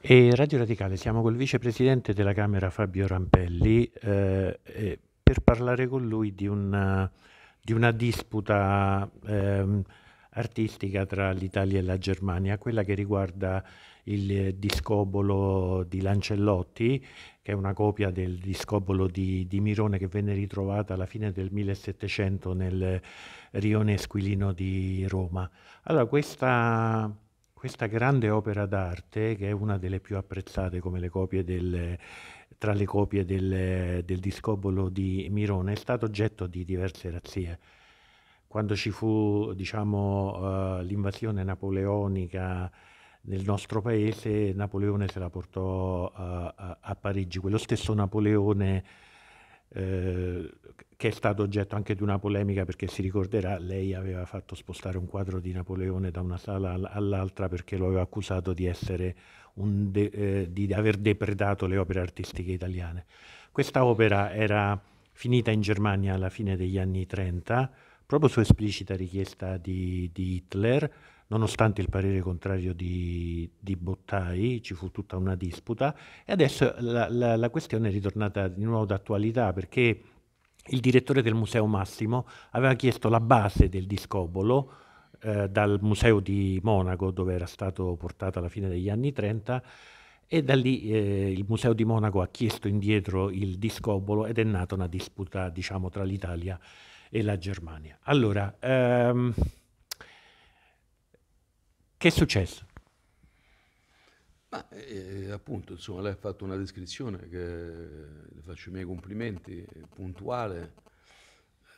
E Radio Radicale, siamo col vicepresidente della Camera Fabio Rampelli eh, per parlare con lui di una, di una disputa ehm, artistica tra l'Italia e la Germania, quella che riguarda il discobolo di Lancellotti, che è una copia del discobolo di, di Mirone che venne ritrovata alla fine del 1700 nel rione Esquilino di Roma. Allora, questa questa grande opera d'arte, che è una delle più apprezzate le del, tra le copie del, del discobolo di Mirone, è stato oggetto di diverse razzie. Quando ci fu diciamo, uh, l'invasione napoleonica nel nostro paese, Napoleone se la portò uh, a, a Parigi. Quello stesso Napoleone eh, che è stato oggetto anche di una polemica perché si ricorderà lei aveva fatto spostare un quadro di Napoleone da una sala all'altra perché lo aveva accusato di, de, eh, di aver depredato le opere artistiche italiane. Questa opera era finita in Germania alla fine degli anni 30 proprio su esplicita richiesta di, di Hitler nonostante il parere contrario di, di Bottai ci fu tutta una disputa e adesso la, la, la questione è ritornata di nuovo d'attualità perché il direttore del Museo Massimo aveva chiesto la base del discobolo eh, dal Museo di Monaco dove era stato portato alla fine degli anni 30 e da lì eh, il Museo di Monaco ha chiesto indietro il discobolo ed è nata una disputa diciamo, tra l'Italia e la Germania. Allora, ehm, che è successo? Ma, eh, appunto, insomma, lei ha fatto una descrizione che eh, le faccio i miei complimenti, puntuale.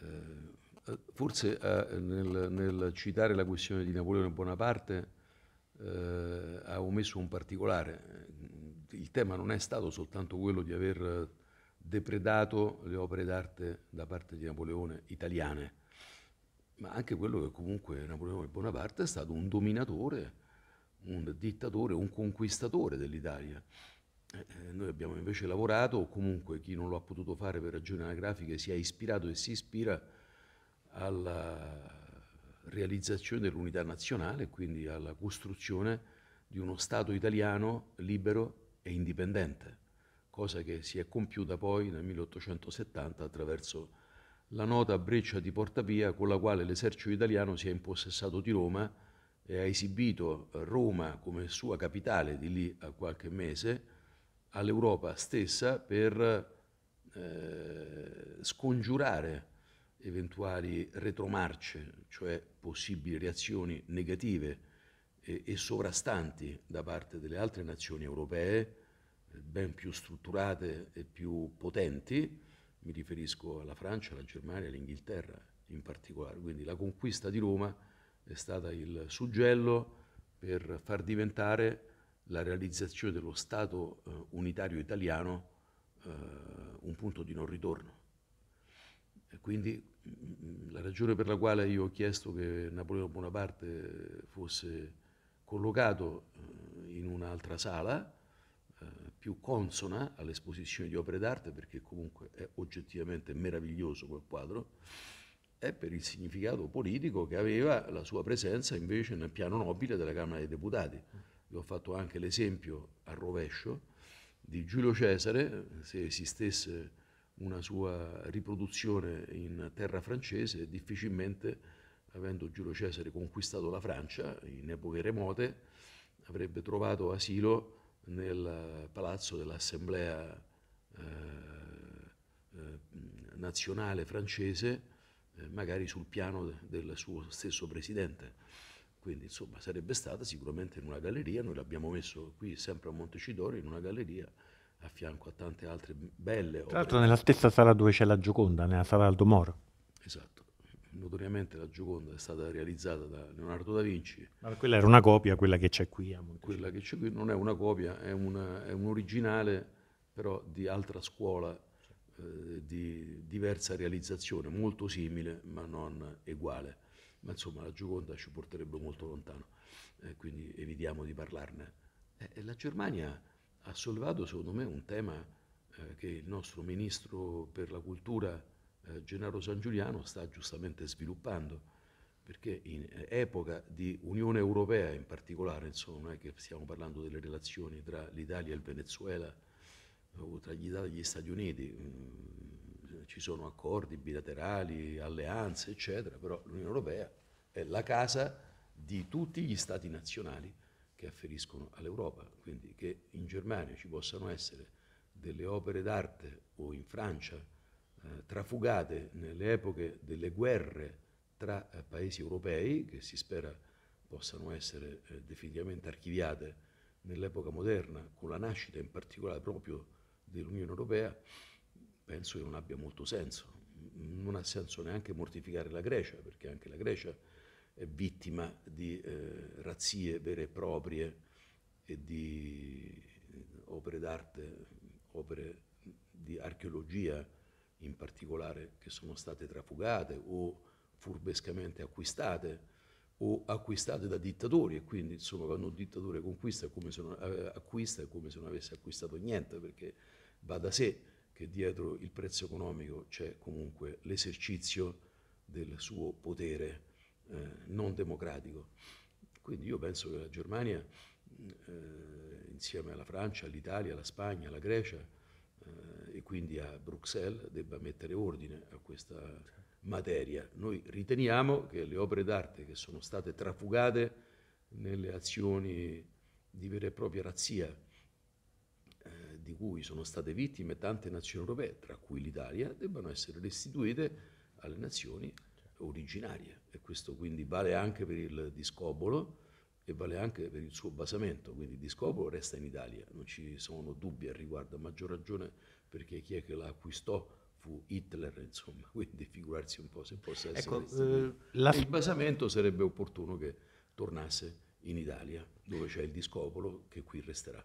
Eh, forse eh, nel, nel, citare la questione di Napoleone Bonaparte eh, ha omesso un particolare. Il tema non è stato soltanto quello di aver depredato le opere d'arte da parte di Napoleone italiane, ma anche quello che comunque Napoleone Bonaparte è stato un dominatore, un dittatore, un conquistatore dell'Italia. Eh, eh, noi abbiamo invece lavorato, o comunque chi non lo ha potuto fare per ragioni anagrafiche si è ispirato e si ispira alla realizzazione dell'unità nazionale, quindi alla costruzione di uno Stato italiano libero e indipendente, cosa che si è compiuta poi nel 1870 attraverso la nota breccia di Portapia con la quale l'esercito italiano si è impossessato di Roma e ha esibito Roma come sua capitale di lì a qualche mese all'Europa stessa per eh, scongiurare eventuali retromarce, cioè possibili reazioni negative e, e, sovrastanti da parte delle altre nazioni europee, ben più strutturate e più potenti, mi riferisco alla Francia, alla Germania, all'Inghilterra in particolare. Quindi la conquista di Roma è stata il suggello per far diventare la realizzazione dello Stato eh, unitario italiano eh, un punto di non ritorno. E quindi mh, mm, mm, la ragione per la quale io ho chiesto che Napoleone Bonaparte fosse collocato eh, in un'altra sala più consona all'esposizione di opere d'arte, perché comunque è oggettivamente meraviglioso quel quadro, è per il significato politico che aveva la sua presenza invece nel piano nobile della Camera dei Deputati. Vi ho fatto anche l'esempio a rovescio di Giulio Cesare, se esistesse una sua riproduzione in terra francese, difficilmente, avendo Giulio Cesare conquistato la Francia in epoche remote, avrebbe trovato asilo nel palazzo dell'Assemblea eh, eh, nazionale francese, eh, magari sul piano del suo stesso presidente. Quindi insomma sarebbe stata sicuramente in una galleria, noi l'abbiamo messo qui sempre a Montecitorio, in una galleria a fianco a tante altre belle opere. Tra l'altro nella stessa sala dove c'è la Gioconda, nella sala Aldo Moro. Esatto notoriamente la Gioconda è stata realizzata da Leonardo da Vinci. Ma quella era una copia, quella che c'è qui Quella che c'è qui non è una copia, è, una, è un originale però di altra scuola, eh, di diversa realizzazione, molto simile ma non uguale. Ma insomma la Gioconda ci porterebbe molto lontano, eh, quindi evitiamo di parlarne. Eh, la Germania ha sollevato secondo me un tema eh, che il nostro ministro per la cultura eh, Gennaro San Giuliano sta giustamente sviluppando, perché in epoca di Unione Europea in particolare, insomma, non è che stiamo parlando delle relazioni tra l'Italia e il Venezuela o tra gli, gli Stati Uniti, mh, mm, ci sono accordi bilaterali, alleanze, eccetera, però l'Unione Europea è la casa di tutti gli Stati nazionali che afferiscono all'Europa, quindi che in Germania ci possano essere delle opere d'arte o in Francia eh, trafugate nelle epoche delle guerre tra eh, paesi europei, che si spera possano essere eh, definitivamente archiviate nell'epoca moderna, con la nascita in particolare proprio dell'Unione Europea, penso che non abbia molto senso. Non ha senso neanche mortificare la Grecia, perché anche la Grecia è vittima di eh, razzie vere e proprie e di eh, opere d'arte, opere di archeologia in particolare che sono state trafugate o furbescamente acquistate o acquistate da dittatori e quindi insomma quando un dittatore conquista è come se non, eh, acquista è come se non avesse acquistato niente perché va da sé che dietro il prezzo economico c'è comunque l'esercizio del suo potere eh, non democratico. Quindi io penso che la Germania mm, eh, insieme alla Francia, all'Italia, alla Spagna, alla Grecia eh, e quindi a Bruxelles debba mettere ordine a questa materia. Noi riteniamo che le opere d'arte che sono state trafugate nelle azioni di vera e propria razzia eh, di cui sono state vittime tante nazioni europee, tra cui l'Italia, debbano essere restituite alle nazioni originarie e questo quindi vale anche per il discobolo e vale anche per il suo basamento, quindi di scopo resta in Italia, non ci sono dubbi al riguardo, a maggior ragione perché chi è che la acquistò fu Hitler, insomma, quindi figurarsi un po' se possa essere... Ecco, eh, la... Il basamento sarebbe opportuno che tornasse in Italia, dove c'è il discopolo che qui resterà.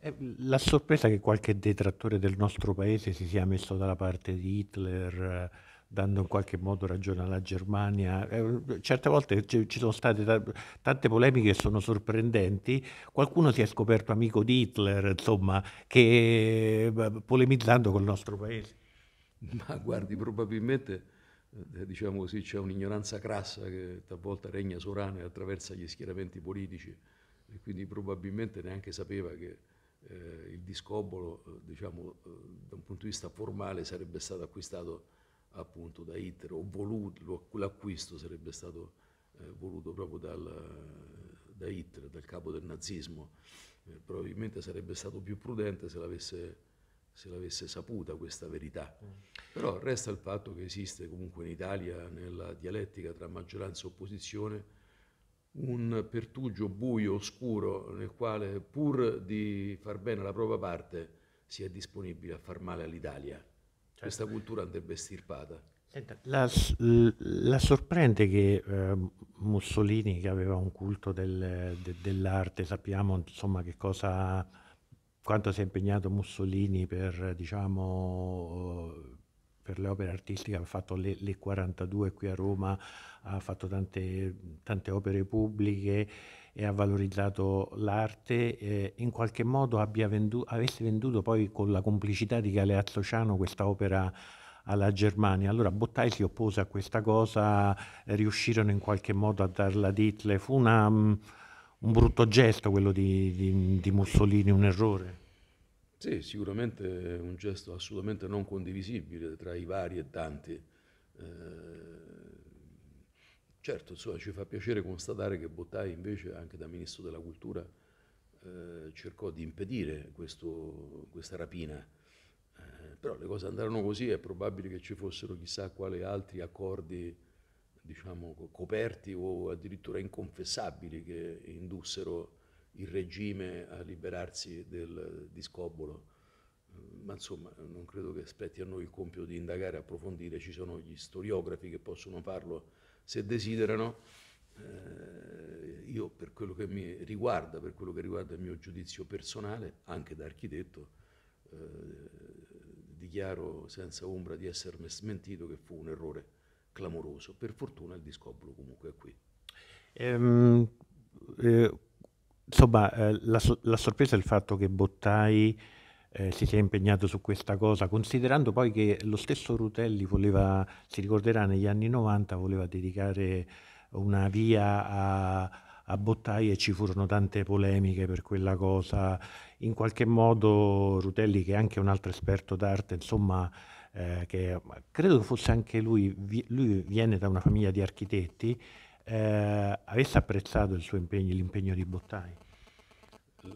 Eh, la sorpresa che qualche detrattore del nostro paese si sia messo dalla parte di Hitler dando in qualche modo ragione alla Germania. Eh, certe volte ci, ci sono state t- tante polemiche che sono sorprendenti. Qualcuno si è scoperto amico di Hitler, insomma, che, eh, polemizzando col nostro paese. Ma guardi, probabilmente eh, diciamo così, c'è un'ignoranza crassa che talvolta regna sovrana e attraversa gli schieramenti politici e quindi probabilmente neanche sapeva che eh, il discobolo, eh, diciamo, da un punto di vista formale sarebbe stato acquistato appunto da Hitler, o voluto, l'acquisto sarebbe stato eh, voluto proprio dal, da Hitler, dal capo del nazismo, eh, probabilmente sarebbe stato più prudente se l'avesse, se l'avesse saputa questa verità. Mm. Però resta il fatto che esiste comunque in Italia, nella dialettica tra maggioranza e opposizione, un pertugio buio, oscuro, nel quale pur di far bene la propria parte si è disponibile a far male all'Italia. Questa certo. cultura andrebbe estirpata. Senta, la, la, sorprende che eh, Mussolini, che aveva un culto del, de, dell'arte, sappiamo insomma che cosa, quanto si è impegnato Mussolini per, diciamo, per le opere artistiche, ha fatto le, le 42 qui a Roma, ha fatto tante, tante opere pubbliche e ha valorizzato l'arte, eh, in qualche modo vendu avesse venduto poi con la complicità di Galeazzo Ciano questa opera alla Germania. Allora Bottai si oppose a questa cosa, riuscirono in qualche modo a darla a Hitler. Fu una, um, un brutto gesto quello di, di, di, Mussolini, un errore. Sì, sicuramente un gesto assolutamente non condivisibile tra i vari e tanti. Eh, Certo, insomma, ci fa piacere constatare che Bottai invece, anche da Ministro della Cultura, eh, cercò di impedire questo, questa rapina. Eh, però le cose andarono così, è probabile che ci fossero chissà quali altri accordi, diciamo, coperti o addirittura inconfessabili che indussero il regime a liberarsi del, di Scobolo. Eh, ma insomma, non credo che spetti a noi il compito di indagare, e approfondire, ci sono gli storiografi che possono farlo se desiderano, eh, io per quello che mi riguarda, per quello che riguarda il mio giudizio personale, anche da architetto, eh, dichiaro senza ombra di essermi smentito che fu un errore clamoroso. Per fortuna il discobolo comunque è qui. Ehm, eh, insomma, eh, la, la sorpresa è il fatto che Bottai eh, si sia impegnato su questa cosa, considerando poi che lo stesso Rutelli voleva, si ricorderà negli anni 90, voleva dedicare una via a, a Bottai e ci furono tante polemiche per quella cosa. In qualche modo Rutelli, che è anche un altro esperto d'arte, insomma, eh, che credo fosse anche lui, vi, lui viene da una famiglia di architetti, eh, avesse apprezzato il suo impegno, l'impegno di Bottai.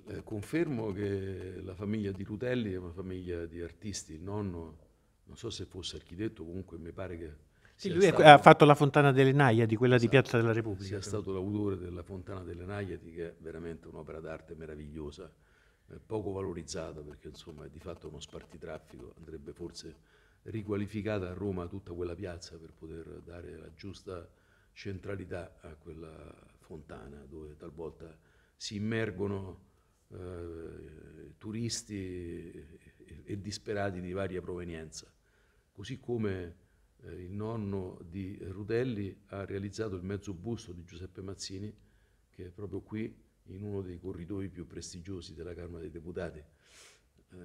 Eh, confermo che la famiglia di Rutelli è una famiglia di artisti, il nonno, non so se fosse architetto, comunque mi pare che... Sì, lui stato, ha fatto la Fontana delle Naiadi, quella esatto, di Piazza della Repubblica. Sia stato l'autore della Fontana delle Naiadi, che è veramente un'opera d'arte meravigliosa, eh, poco valorizzata perché insomma è di fatto uno spartitraffico, andrebbe forse riqualificata a Roma tutta quella piazza per poter dare la giusta centralità a quella fontana dove talvolta si immergono eh, turisti e, disperati di varia provenienza, così come eh, il nonno di Rudelli ha realizzato il mezzo busto di Giuseppe Mazzini, che è proprio qui in uno dei corridoi più prestigiosi della Camera dei Deputati. Eh,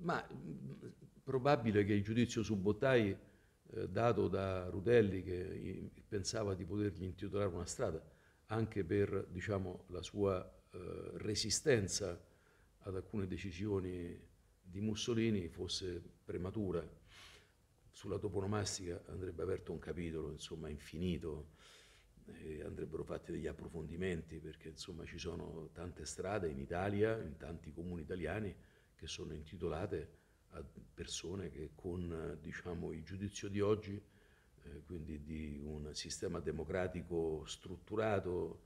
ma mh, probabile che il giudizio su Bottai eh, dato da Rudelli, che pensava di potergli intitolare una strada, anche per diciamo, la sua eh, resistenza ad alcune decisioni di Mussolini fosse prematura. Sulla toponomastica andrebbe aperto un capitolo insomma, infinito, andrebbero fatti degli approfondimenti perché insomma, ci sono tante strade in Italia, in tanti comuni italiani, che sono intitolate a persone che con diciamo, il giudizio di oggi eh, quindi di un sistema democratico strutturato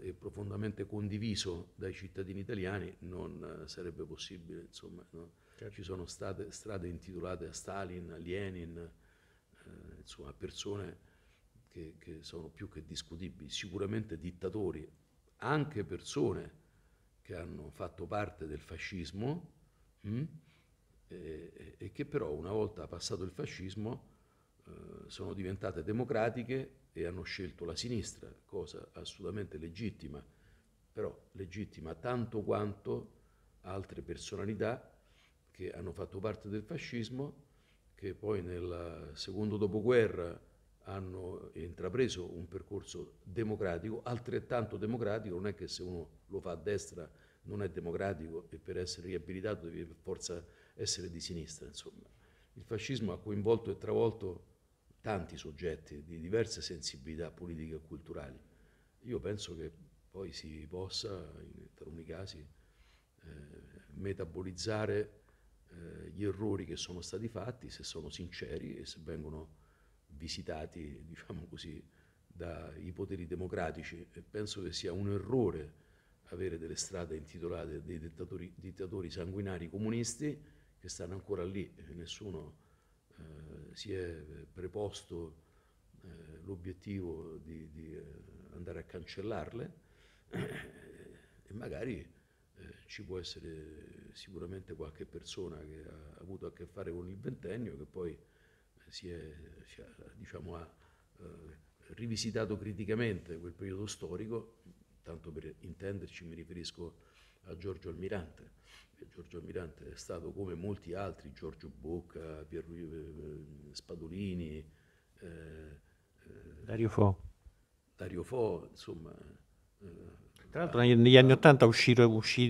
eh, e profondamente condiviso dai cittadini italiani non eh, sarebbe possibile. Insomma, no? certo. Ci sono state strade intitolate a Stalin, a Lenin, eh, insomma, persone che, che sono più che discutibili, sicuramente dittatori, anche persone che hanno fatto parte del fascismo mh, hm? e, e, che però una volta passato il fascismo eh, sono diventate democratiche e hanno scelto la sinistra, cosa assolutamente legittima, però legittima tanto quanto altre personalità che hanno fatto parte del fascismo, che poi nel secondo dopoguerra hanno intrapreso un percorso democratico, altrettanto democratico, non è che se uno lo fa a destra non è democratico e per essere riabilitato deve per forza essere di sinistra, insomma. Il fascismo ha coinvolto e travolto tanti soggetti di diverse sensibilità politiche e culturali. Io penso che poi si possa, in taluni casi, eh, metabolizzare eh, gli errori che sono stati fatti, se sono sinceri e se vengono visitati, diciamo così, dai poteri democratici. E penso che sia un errore avere delle strade intitolate dei dittatori, dittatori sanguinari comunisti che stanno ancora lì e nessuno eh, si è preposto eh, l'obiettivo di, di, eh, andare a cancellarle eh, e magari ci può essere sicuramente qualche persona che ha avuto a che fare con il ventennio che poi si è, diciamo, ha rivisitato criticamente quel periodo storico, tanto per intenderci mi riferisco a a Giorgio Almirante. Giorgio Almirante è stato come molti altri, Giorgio Bocca, Pierlu- eh, Spadolini, eh, eh, Dario Fo. Dario Fo, insomma... Eh, Tra l'altro negli, anni Ottanta uscì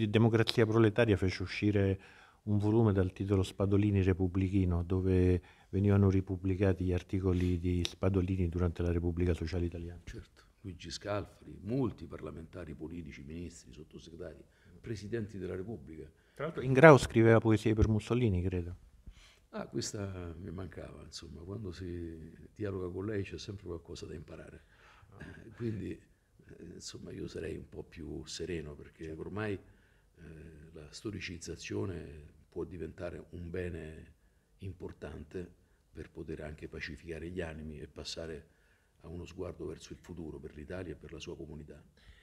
Democrazia Proletaria, fece uscire un volume dal titolo Spadolini Repubblichino, dove venivano ripubblicati gli articoli di Spadolini durante la Repubblica Sociale Italiana. Certo, Luigi Scalfari, molti parlamentari politici, ministri, sottosegretari, presidenti della Repubblica. Tra l'altro Ingrao scriveva poesie per Mussolini, credo. Ah, questa mi mancava, insomma, quando si dialoga con lei c'è sempre qualcosa da imparare. Ah. Quindi, eh, insomma, io sarei un po' più sereno perché certo. ormai eh, la storicizzazione può diventare un bene importante per poter anche pacificare gli animi e passare ha uno sguardo verso il futuro per l'Italia e per la sua comunità.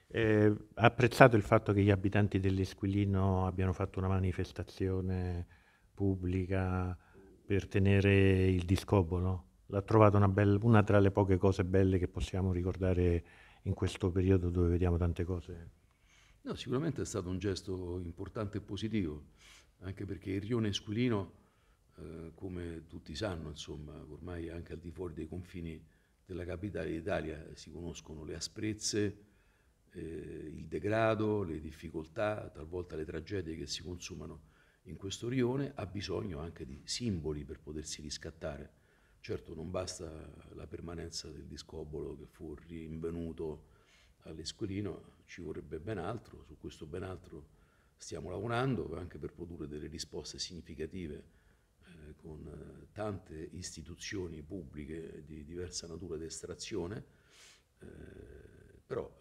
Eh, ha apprezzato il fatto che gli abitanti dell'Esquilino abbiano fatto una manifestazione pubblica per tenere il discobolo? L'ha trovata una, una, tra le poche cose belle che possiamo ricordare in questo periodo dove vediamo tante cose. No, sicuramente è stato un gesto importante e positivo, anche perché il rione Esquilino, eh, come tutti sanno, insomma, ormai anche al di fuori dei confini della capitale d'Italia eh, si conoscono le asprezze, eh, il degrado, le difficoltà, talvolta le tragedie che si consumano in questo rione, ha bisogno anche di simboli per potersi riscattare. Certo non basta la permanenza del discobolo che fu rinvenuto all'Esquilino, ci vorrebbe ben altro, su questo ben altro stiamo lavorando anche per produrre delle risposte significative con eh, tante istituzioni pubbliche di diversa natura ed estrazione, eh, però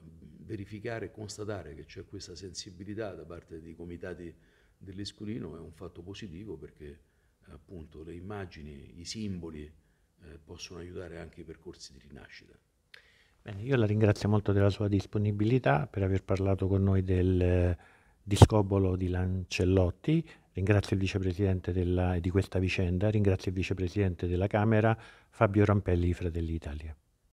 verificare e constatare che c'è questa sensibilità da parte dei comitati dell'Esculino è un fatto positivo perché appunto le immagini, i simboli eh, possono aiutare anche i percorsi di rinascita. Bene, io la ringrazio molto della sua disponibilità per aver parlato con noi del discobolo di Lancellotti Ringrazio il vicepresidente della, di questa vicenda, ringrazio il vicepresidente della Camera, Fabio Rampelli Fratelli Italia.